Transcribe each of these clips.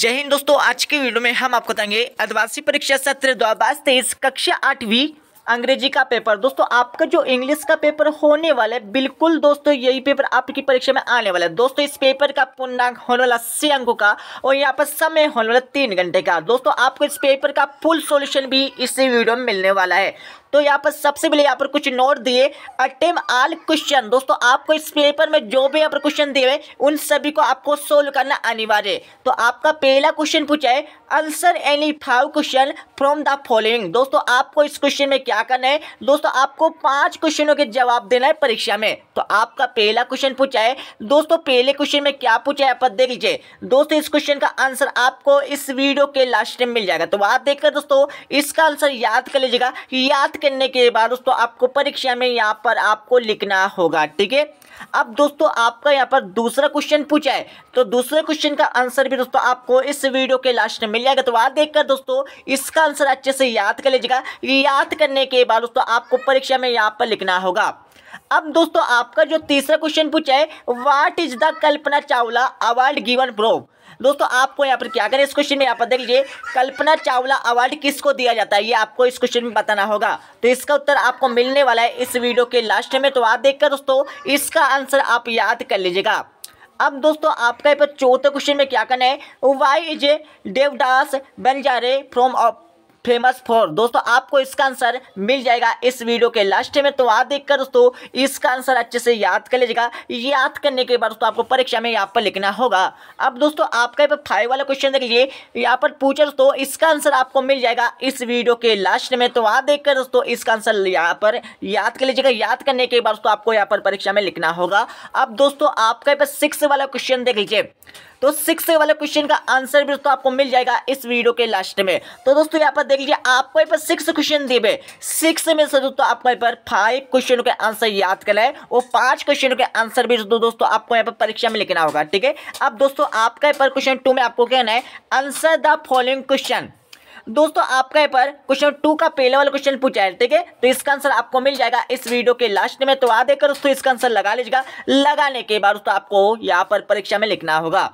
जय हिंद दोस्तों आज के वीडियो में हम आपको बताएंगे आदिवासी परीक्षा सत्र दो हजार तेईस कक्षा आठवीं अंग्रेजी का पेपर दोस्तों आपका जो इंग्लिश का पेपर होने वाला है बिल्कुल दोस्तों यही पेपर आपकी परीक्षा में आने वाला है दोस्तों इस पेपर का पूर्णांक होने वाला सी अंकों का और यहाँ पर समय होने वाला तीन घंटे का दोस्तों आपको इस पेपर का फुल सॉल्यूशन भी इसी वीडियो में मिलने वाला है तो यहाँ पर सबसे पहले यहाँ पर कुछ नोट दिए अटेम आल क्वेश्चन दोस्तों आपको इस पेपर में जो भी यहाँ पर क्वेश्चन दिए हुए उन सभी को आपको सोल्व करना अनिवार्य है तो आपका पहला क्वेश्चन पूछा है answer any five question from the following दोस्तों आपको इस क्वेश्चन में क्या करना है दोस्तों आपको पांच क्वेश्चनों के जवाब देना है परीक्षा में तो आपका पहला क्वेश्चन पूछा है दोस्तों पहले क्वेश्चन में क्या पूछा है आप देख लीजिए दोस्तों इस क्वेश्चन का आंसर आपको इस वीडियो के लास्ट में मिल जाएगा तो आप देखकर दोस्तों इसका आंसर याद कर लीजिएगा याद करने के बाद दोस्तों आपको परीक्षा में यहाँ पर आपको लिखना होगा ठीक है अब दोस्तों आपका यहाँ पर दूसरा क्वेश्चन पूछा है तो दूसरे क्वेश्चन का आंसर भी दोस्तों आपको इस वीडियो के लास्ट में मिल जाएगा तो वहाँ देखकर दोस्तों इसका आंसर अच्छे से याद कर लीजिएगा याद करने के बाद दोस्तों आपको परीक्षा में यहाँ पर लिखना होगा अब दोस्तों आपका जो तीसरा क्वेश्चन पूछा है what is the Kalpana Chawla award given for दोस्तों आपको यहाँ पर क्या करें इस क्वेश्चन में यहाँ पर देख लीजिए कल्पना चावला अवार्ड किसको दिया जाता है ये आपको इस क्वेश्चन में बताना होगा तो इसका उत्तर आपको मिलने वाला है इस वीडियो के लास्ट में तो आप देखकर दोस्तों इसका आंसर आप याद कर लीजिएगा अब दोस्तों आपका यहाँ पर चौथे क्वेश्चन में क्या करना है why is Devdas Banjare from famous for दोस्तों आपको इसका आंसर मिल जाएगा इस वीडियो के लास्ट में तो आप देखकर दोस्तों इसका आंसर अच्छे से याद कर लीजिएगा याद करने के बाद दोस्तों आपको परीक्षा में यहाँ पर लिखना होगा अब दोस्तों आपका यहाँ पर फाइव वाला क्वेश्चन देख लीजिए यहाँ पर पूछा दोस्तों इसका आंसर आपको मिल जाएगा इस वीडियो के लास्ट में तो आप देखकर दोस्तों इसका आंसर यहाँ पर याद कर लीजिएगा याद करने के बाद दोस्तों आपको यहाँ पर परीक्षा में लिखना होगा अब दोस्तों आपका यहाँ पर सिक्स वाला क्वेश्चन देख लीजिए तो सिक्स वाले क्वेश्चन का आंसर भी दोस्तों आपको मिल जाएगा इस वीडियो के लास्ट में तो दोस्तों यहाँ पर देख लीजिए आपको यहाँ पर सिक्स क्वेश्चन दिए हुए सिक्स में से दोस्तों आपको यहाँ पर फाइव क्वेश्चनों के आंसर याद करना है और पांच क्वेश्चनों के आंसर भी दोस्तों आपको यहाँ पर परीक्षा में लिखना होगा ठीक है अब दोस्तों आपका यहाँ पर क्वेश्चन टू में आपको कहना है आंसर द फॉलोइंग क्वेश्चन दोस्तों आपका यहाँ पर क्वेश्चन टू का पहले वाला क्वेश्चन पूछा है ठीक है तो इसका आंसर आपको मिल जाएगा इस वीडियो के लास्ट में तो आ देकर दोस्तों इसका आंसर लगा लीजिएगा लगाने के बाद दोस्तों आपको यहाँ पर परीक्षा में लिखना होगा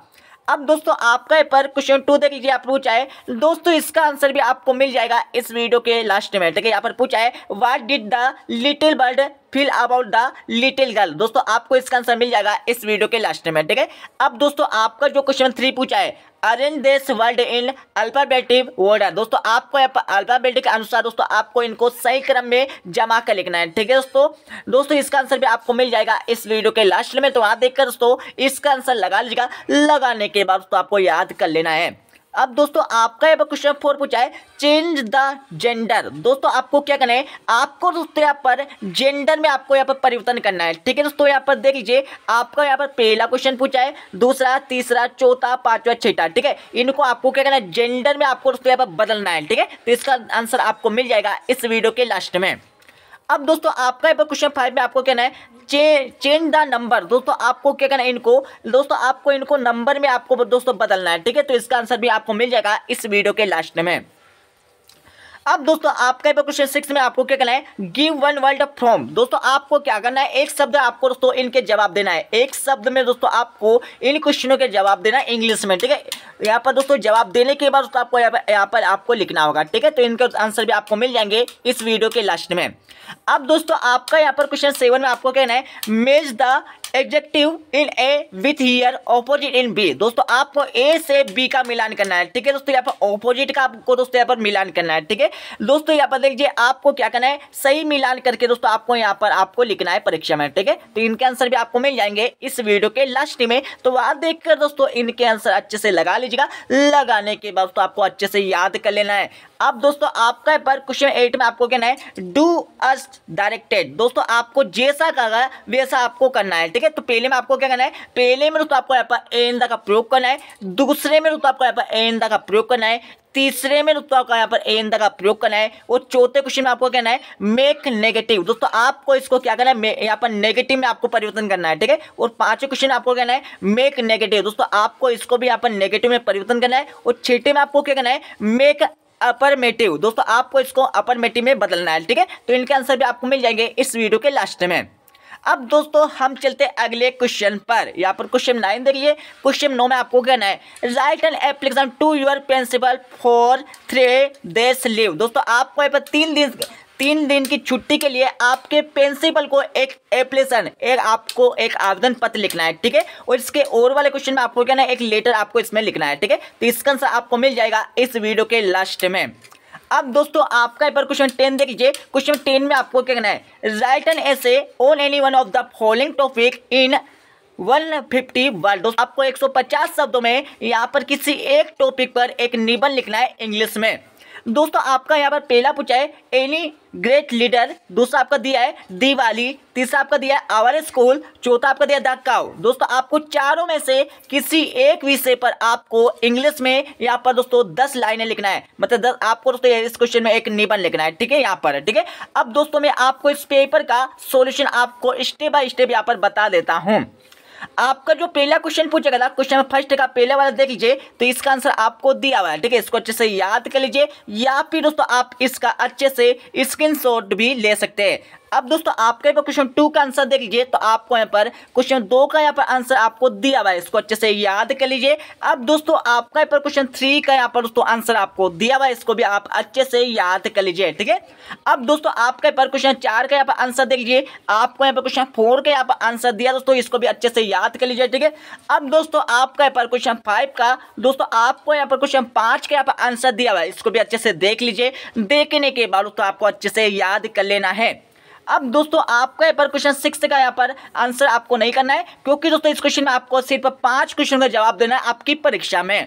अब दोस्तों आपका पेपर क्वेश्चन टू देख लीजिए आप पूछा है दोस्तों इसका आंसर भी आपको मिल जाएगा इस वीडियो के लास्ट में ठीक है यहाँ पर पूछा है what did the little bird feel about the little girl दोस्तों आपको इसका आंसर मिल जाएगा इस वीडियो के लास्ट में ठीक है अब दोस्तों आपका जो क्वेश्चन थ्री पूछा है arrange this word in alphabetical order दोस्तों आपको अल्फाबेटिक के अनुसार दोस्तों आपको इनको सही क्रम में जमा कर लिखना है ठीक है दोस्तों दोस्तों इसका आंसर भी आपको मिल जाएगा इस वीडियो के लास्ट में तो आप देखकर दोस्तों इसका आंसर लगा लीजिएगा लगाने के बाद दोस्तों आपको याद कर लेना है अब दोस्तों आपका यहाँ पर क्वेश्चन फोर पूछा है चेंज द जेंडर दोस्तों आपको क्या करना है आपको दोस्तों यहाँ पर जेंडर में आपको यहाँ पर परिवर्तन करना है ठीक है दोस्तों यहाँ पर देख लीजिए आपका यहाँ पर पहला क्वेश्चन पूछा है दूसरा तीसरा चौथा पांचवा छठा ठीक है इनको आपको क्या करना है जेंडर में आपको दोस्तों यहाँ पर बदलना है ठीक है तो इसका आंसर आपको मिल जाएगा इस वीडियो के लास्ट में अब दोस्तों आपका यहाँ पर क्वेश्चन फाइव में आपको कहना है चे चेंज द नंबर दोस्तों आपको क्या करना है इनको दोस्तों आपको इनको नंबर में आपको दोस्तों बदलना है ठीक है तो इसका आंसर भी आपको मिल जाएगा इस वीडियो के लास्ट में अब दोस्तों आपका क्वेश्चन सिक्स में आपको क्या करना है गिव वन वर्ल्ड फ्रॉम दोस्तों आपको क्या करना है एक शब्द आपको दोस्तों इनके जवाब देना है एक शब्द में दोस्तों आपको इन क्वेश्चनों के जवाब देना है इंग्लिश में ठीक है यहाँ पर दोस्तों जवाब देने के बाद यहाँ पर यहाँ पर आपको लिखना होगा ठीक है तो इनके आंसर भी आपको मिल जाएंगे इस वीडियो के लास्ट में अब दोस्तों आपका यहाँ पर क्वेश्चन सेवन में आपको कहना है match the adjective in A with here opposite in B दोस्तों आपको ए से बी का मिलान करना है ठीक है दोस्तों यहाँ पर ऑपोजिट का आपको दोस्तों यहाँ पर मिलान करना है ठीक है दोस्तों यहाँ पर देखिए आपको क्या करना है सही मिलान करके दोस्तों आपको यहाँ पर आपको लिखना है परीक्षा में ठीक है तो इनके आंसर भी आपको मिल जाएंगे इस वीडियो के लास्ट में तो वहां देख दोस्तों इनके आंसर अच्छे से लगा लीजिएगा लगाने के बाद दोस्तों आपको अच्छे से याद कर लेना है अब दोस्तों आपका पर क्वेश्चन एट में आपको कहना है डू अस्ट डायरेक्टेड दोस्तों आपको जैसा कहा वैसा आपको करना है ठीक ठीक है तो पहले में आपको क्या करना है पहले में दोस्तों आपको यहाँ पर एंदा का प्रयोग करना है दूसरे में दोस्तों आपको यहाँ पर एंदा का प्रयोग करना है तीसरे में दोस्तों आपको यहाँ पर एंदा का प्रयोग करना है और चौथे क्वेश्चन में आपको कहना है मेक नेगेटिव दोस्तों आपको इसको क्या करना है यहाँ पर नेगेटिव में आपको परिवर्तन करना है ठीक है और पांचवें क्वेश्चन में आपको कहना है मेक नेगेटिव दोस्तों आपको इसको भी यहाँ पर नेगेटिव में परिवर्तन करना है और छठे में आपको क्या करना है मेक अपरमेटिव दोस्तों आपको इसको अपरमेटिव में बदलना है ठीक है तो इनके आंसर भी आपको मिल जाएंगे इस वीडियो के लास्ट में अब दोस्तों हम चलते अगले क्वेश्चन पर यहाँ पर क्वेश्चन नाइन देखिए क्वेश्चन नौ में आपको कहना है write and application to your principal for three days leave दोस्तों आपको यहाँ पर तीन दिन तीन दिन की छुट्टी के लिए आपके प्रिंसिपल को एक एप्लीकेशन एक आपको एक आवेदन पत्र लिखना है ठीक है और इसके और वाले क्वेश्चन में आपको कहना है एक लेटर आपको इसमें लिखना है ठीक है तो इसका आंसर आपको मिल जाएगा इस वीडियो के लास्ट में अब दोस्तों आपका पर क्वेश्चन टेन देख लीजिए क्वेश्चन टेन में आपको क्या कहना है write an essay on any one of the following topic in 150 word दोस्तों आपको 150 शब्दों में यहाँ पर किसी एक टॉपिक पर एक निबंध लिखना है इंग्लिश में दोस्तों आपका यहाँ पर पहला पूछा है एनी ग्रेट लीडर दूसरा आपका दिया है दिवाली तीसरा आपका दिया है आवर स्कूल चौथा आपका दिया द काउ दोस्तों आपको चारों में से किसी एक विषय पर आपको इंग्लिश में यहाँ पर दोस्तों दस लाइनें लिखना है मतलब दस आपको दोस्तों इस क्वेश्चन में एक निबंध लिखना है ठीक है यहाँ पर ठीक है अब दोस्तों में आपको इस पेपर का सोल्यूशन आपको स्टेप बाय स्टेप यहाँ पर बता देता हूँ आपका जो पहला क्वेश्चन पूछेगा था क्वेश्चन फर्स्ट का पहले वाला देख लीजिए तो इसका आंसर आपको दिया हुआ है ठीक है इसको अच्छे से याद कर लीजिए या फिर दोस्तों आप इसका अच्छे से स्क्रीन भी ले सकते हैं अब दोस्तों आपके यहाँ पर क्वेश्चन टू का आंसर देख लीजिए तो आपको यहाँ पर क्वेश्चन दो का यहाँ पर आंसर आपको दिया हुआ है इसको अच्छे से याद कर लीजिए अब दोस्तों आपका यहाँ पर क्वेश्चन थ्री का यहाँ पर दोस्तों आंसर आपको दिया हुआ है इसको भी आप अच्छे से याद कर लीजिए ठीक है अब दोस्तों आपका पर क्वेश्चन चार का यहाँ पर आंसर देख लीजिए आपको यहाँ पर क्वेश्चन फोर का यहाँ पर आंसर दिया दोस्तों इसको भी अच्छे से याद कर लीजिए ठीक है अब दोस्तों आपका यहाँ पर क्वेश्चन फाइव का दोस्तों आपको यहाँ पर क्वेश्चन पाँच का यहाँ पर आंसर दिया हुआ है इसको भी अच्छे से देख लीजिए देखने के बाद दोस्तों आपको अच्छे से याद कर लेना है अब दोस्तों आपका यहाँ पर क्वेश्चन सिक्स का यहाँ पर आंसर आपको नहीं करना है क्योंकि दोस्तों इस क्वेश्चन में आपको सिर्फ पांच क्वेश्चन का जवाब देना है आपकी परीक्षा में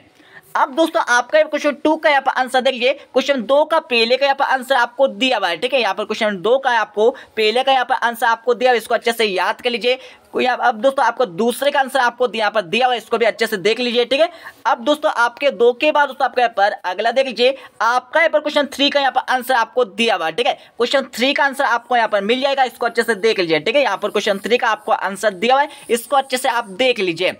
अब दोस्तों आपका क्वेश्चन टू का यहाँ पर आंसर देखिए क्वेश्चन दो का पहले का यहाँ पर आंसर आपको दिया हुआ है ठीक है यहाँ पर क्वेश्चन दो का आपको पहले का यहाँ पर आंसर आपको दिया हुआ इसको अच्छे से याद कर लीजिए कोई आप अब दोस्तों आपको दूसरे का आंसर आपको यहाँ पर दिया हुआ इसको भी अच्छे से देख लीजिए ठीक है अब दोस्तों आपके दो के बाद दोस्तों आपका यहाँ पर अगला देख लीजिए आपका यहाँ पर क्वेश्चन थ्री का यहाँ पर आंसर आपको दिया हुआ ठीक है क्वेश्चन थ्री का आंसर आपको यहाँ पर मिल जाएगा इसको अच्छे से देख लीजिए ठीक है यहाँ पर क्वेश्चन थ्री का आपको आंसर दिया हुआ है इसको अच्छे से आप देख लीजिए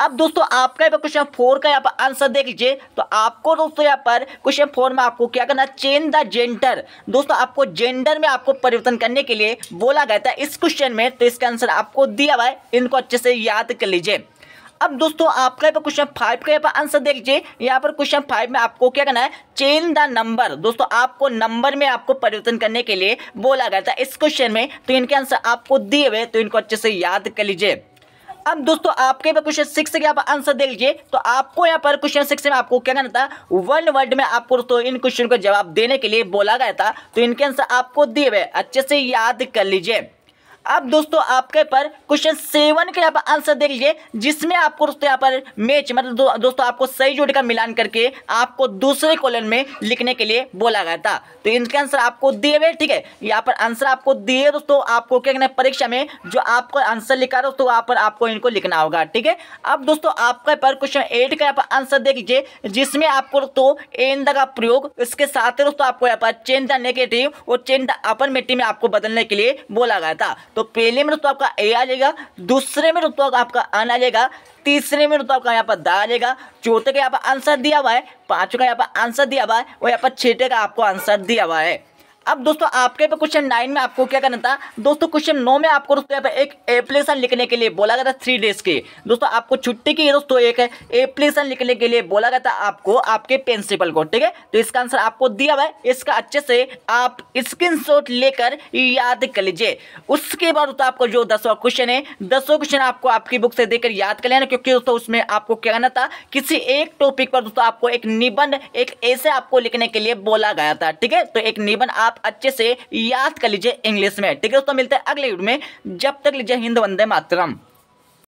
अब दोस्तों आपका यहाँ पर क्वेश्चन फोर का यहाँ पर आंसर देख लीजिए तो आपको दोस्तों यहाँ पर क्वेश्चन फोर में आपको क्या करना चेंज द जेंडर दोस्तों आपको जेंडर में आपको परिवर्तन करने के लिए बोला गया था इस क्वेश्चन में तो इसका आंसर आपको दिया हुआ है इनको अच्छे से याद कर लीजिए अब दोस्तों आपका यहाँ पर क्वेश्चन फाइव का यहाँ पर आंसर देख लीजिए यहाँ पर क्वेश्चन फाइव में आपको क्या करना है चेंज द नंबर दोस्तों आपको नंबर में आपको परिवर्तन करने के लिए बोला गया था इस क्वेश्चन में तो इनके आंसर आपको दिए हुए तो इनको अच्छे से याद कर लीजिए अब दोस्तों आपके पर क्वेश्चन सिक्स के आप आंसर दे लीजिए तो आपको यहाँ पर क्वेश्चन सिक्स में आपको क्या करना था वन वर्ड में आपको दोस्तों इन क्वेश्चन को जवाब देने के लिए बोला गया था तो इनके आंसर आपको दिए हुए अच्छे से याद कर लीजिए अब दोस्तों आपके पर क्वेश्चन सेवन के यहाँ पर आंसर देख लीजिए जिसमें आपको दोस्तों यहाँ पर मैच मतलब दो, दोस्तों आपको सही जोड़ी का मिलान करके आपको दूसरे कॉलन में लिखने के लिए बोला गया था तो इनके आंसर आपको दिए हुए ठीक है यहाँ पर आंसर आपको दिए दोस्तों आपको क्या कहना है परीक्षा में जो आपको आंसर लिखा दोस्तों वहाँ पर आपको इनको लिखना होगा ठीक है अब दोस्तों आपके पर क्वेश्चन एट का यहाँ पर आंसर देख लीजिए जिसमें आपको दोस्तों एंड का प्रयोग इसके साथ ही दोस्तों आपको यहाँ पर चेन द नेगेटिव और चेन द अपर मिट्टी में आपको बदलने के लिए बोला गया था तो पहले में रुतवा तो तो आपका ए आ जाएगा दूसरे में रुतवा तो आपका अन आ जाएगा तीसरे में रुतवा आपका यहाँ पर दा आ जाएगा चौथे का यहाँ पर आंसर दिया हुआ है पाँचों का यहाँ पर आंसर दिया हुआ है और यहाँ पर छठे का आपको आंसर दिया हुआ है अब दोस्तों आपके पे क्वेश्चन नाइन में आपको क्या करना था दोस्तों क्वेश्चन नौ में आपको दोस्तों पे एक एप्लीकेशन लिखने के लिए बोला गया था थ्री डेज के दोस्तों आपको छुट्टी की दोस्तों एक एप्लीकेशन लिखने के लिए बोला गया था आपको आपके प्रिंसिपल को ठीक है तो इसका आंसर आपको दिया हुआ है इसका अच्छे से आप स्क्रीन लेकर याद कर लीजिए उसके बाद दोस्तों आपको जो दसवा क्वेश्चन है दसवा क्वेश्चन आपको आपकी बुक से देकर याद कर लेना क्योंकि दोस्तों उसमें आपको क्या करना था किसी एक टॉपिक पर दोस्तों आपको एक निबंध एक ऐसे आपको लिखने के लिए बोला गया था ठीक है तो एक निबंध आप अच्छे से याद कर लीजिए इंग्लिश में ठीक है दोस्तों मिलते हैं अगले वीडियो में जब तक लीजिए हिंद वंदे मातरम